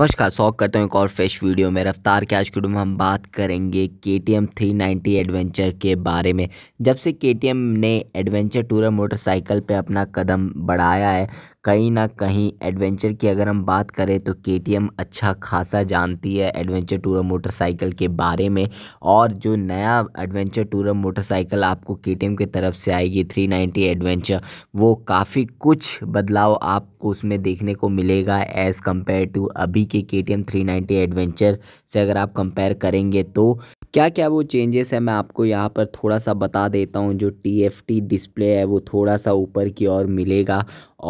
नमस्कार शौक करता हूँ एक और फ्रेश वीडियो में रफ्तार के आज के वीडियो में हम बात करेंगे K T M three ninety adventure के बारे में जब से के टी एम ने एडवेंचर टूर मोटरसाइकिल पे अपना कदम बढ़ाया है कहीं ना कहीं एडवेंचर की अगर हम बात करें तो के टी एम अच्छा खासा जानती है एडवेंचर टूर मोटरसाइकिल के बारे में और जो नया एडवेंचर टूर मोटरसाइकिल आपको के टी एम की तरफ से आएगी थ्री नाइन्टी एडवेंचर वो काफ़ी कुछ बदलाव आपको उसमें देखने को मिलेगा एज़ कम्पेयर टू अभी की K T M three ninety adventure से अगर आप कंपेयर करेंगे तो क्या क्या वो चेंजेस है मैं आपको यहाँ पर थोड़ा सा बता देता हूँ जो टी एफ टी डिस्प्ले है वो थोड़ा सा ऊपर की ओर मिलेगा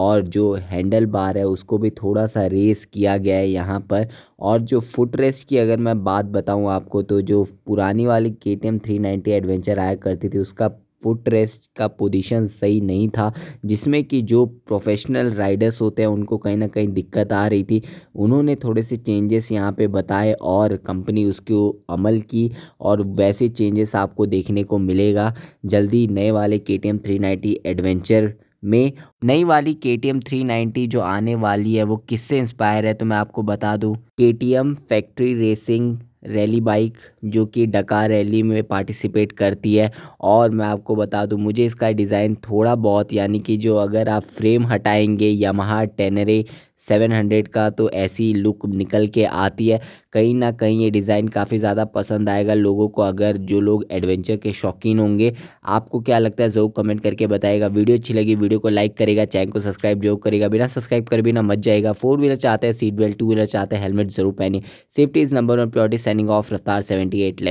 और जो हैंडल बार है उसको भी थोड़ा सा रेस किया गया है यहाँ पर और जो फुट रेस्ट की अगर मैं बात बताऊँ आपको तो जो पुरानी वाली K T M three ninety adventure आया करती थी उसका फुट रेस्ट का पोजीशन सही नहीं था जिसमें कि जो प्रोफेशनल राइडर्स होते हैं उनको कहीं ना कहीं दिक्कत आ रही थी उन्होंने थोड़े से चेंजेस यहाँ पे बताए और कंपनी उसको अमल की और वैसे चेंजेस आपको देखने को मिलेगा जल्दी नए वाले K T M three ninety adventure में नई वाली K T M three ninety जो आने वाली है वो किससे इंस्पायर है तो मैं आपको बता दूँ K T M factory racing rally bike जो कि डका रैली में पार्टिसिपेट करती है और मैं आपको बता दूं मुझे इसका डिज़ाइन थोड़ा बहुत यानी कि जो अगर आप फ्रेम हटाएंगे यमहा टेनरे सेवन हंड्रेड का तो ऐसी लुक निकल के आती है कहीं ना कहीं ये डिज़ाइन काफ़ी ज़्यादा पसंद आएगा लोगों को अगर जो लोग एडवेंचर के शौकीन होंगे आपको क्या लगता है ज़रूर कमेंट करके बताएगा वीडियो अच्छी लगी वीडियो को लाइक करेगा चैनल को सब्सक्राइब जरूर करेगा बिना सब्सक्राइब कर भी ना मच जाएगा फोर व्हीलर चाहते हैं सीट बेल्ट टू व्हीलर चाहते हैं हेलमेट ज़रूर पहने सेफ्टी इज़ नंबर वन प्योरिटी सैनिंग ऑफ रफ्तार सेवेंटी एट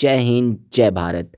जय हिंद जय भारत